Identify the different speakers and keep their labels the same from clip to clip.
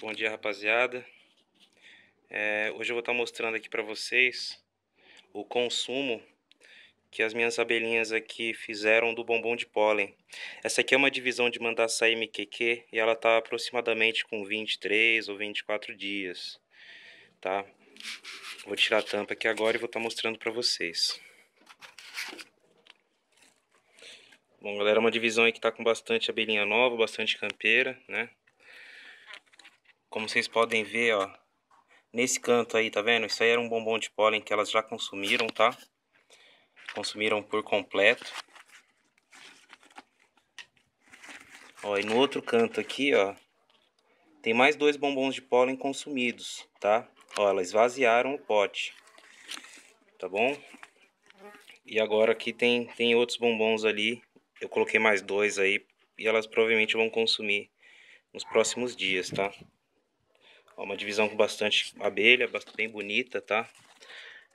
Speaker 1: Bom dia, rapaziada. É, hoje eu vou estar tá mostrando aqui para vocês o consumo que as minhas abelhinhas aqui fizeram do bombom de pólen. Essa aqui é uma divisão de mandaçaí MQQ e ela está aproximadamente com 23 ou 24 dias, tá? Vou tirar a tampa aqui agora e vou estar tá mostrando para vocês. Bom, galera, é uma divisão aí que está com bastante abelhinha nova, bastante campeira, né? Como vocês podem ver, ó, nesse canto aí, tá vendo? Isso aí era um bombom de pólen que elas já consumiram, tá? Consumiram por completo. Ó, e no outro canto aqui, ó, tem mais dois bombons de pólen consumidos, tá? Ó, elas esvaziaram o pote, tá bom? E agora aqui tem, tem outros bombons ali, eu coloquei mais dois aí, e elas provavelmente vão consumir nos próximos dias, tá? Ó, é uma divisão com bastante abelha, bem bonita, tá?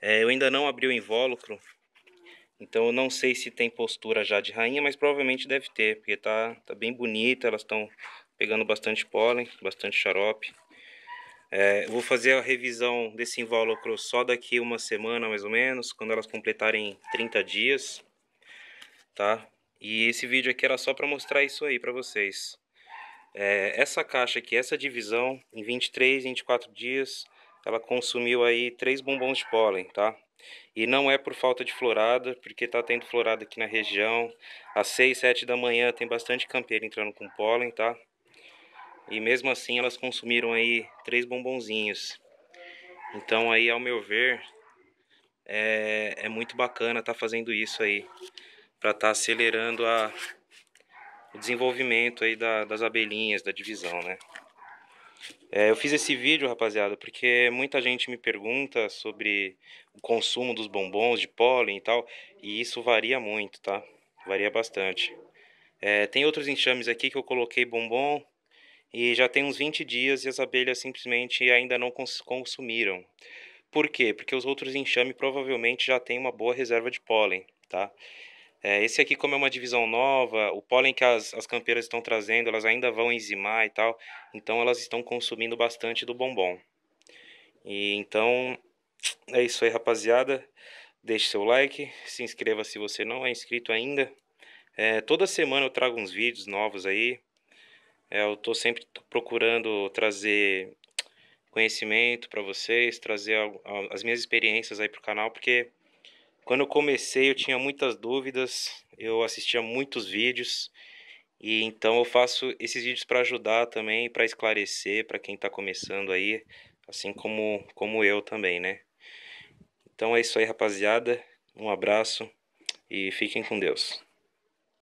Speaker 1: É, eu ainda não abri o invólucro, então eu não sei se tem postura já de rainha, mas provavelmente deve ter, porque tá, tá bem bonita, elas estão pegando bastante pólen, bastante xarope. É, vou fazer a revisão desse invólucro só daqui uma semana, mais ou menos, quando elas completarem 30 dias, tá? E esse vídeo aqui era só para mostrar isso aí para vocês. É, essa caixa aqui, essa divisão, em 23, 24 dias, ela consumiu aí três bombons de pólen, tá? E não é por falta de florada, porque tá tendo florada aqui na região. Às 6, 7 da manhã tem bastante campeira entrando com pólen, tá? E mesmo assim elas consumiram aí três bombonzinhos. Então aí, ao meu ver, é, é muito bacana tá fazendo isso aí. para tá acelerando a, o desenvolvimento aí da, das abelhinhas, da divisão, né? É, eu fiz esse vídeo, rapaziada, porque muita gente me pergunta sobre o consumo dos bombons de pólen e tal, e isso varia muito, tá? Varia bastante. É, tem outros enxames aqui que eu coloquei bombom e já tem uns 20 dias e as abelhas simplesmente ainda não cons consumiram. Por quê? Porque os outros enxames provavelmente já tem uma boa reserva de pólen, tá? É, esse aqui, como é uma divisão nova, o pólen que as, as campeiras estão trazendo, elas ainda vão enzimar e tal, então elas estão consumindo bastante do bombom. E então, é isso aí, rapaziada. Deixe seu like, se inscreva se você não é inscrito ainda. É, toda semana eu trago uns vídeos novos aí. É, eu estou sempre procurando trazer conhecimento para vocês, trazer as minhas experiências aí pro canal, porque quando eu comecei, eu tinha muitas dúvidas, eu assistia muitos vídeos e então eu faço esses vídeos para ajudar também, para esclarecer para quem está começando aí, assim como como eu também, né? Então é isso aí, rapaziada. Um abraço e fiquem com Deus.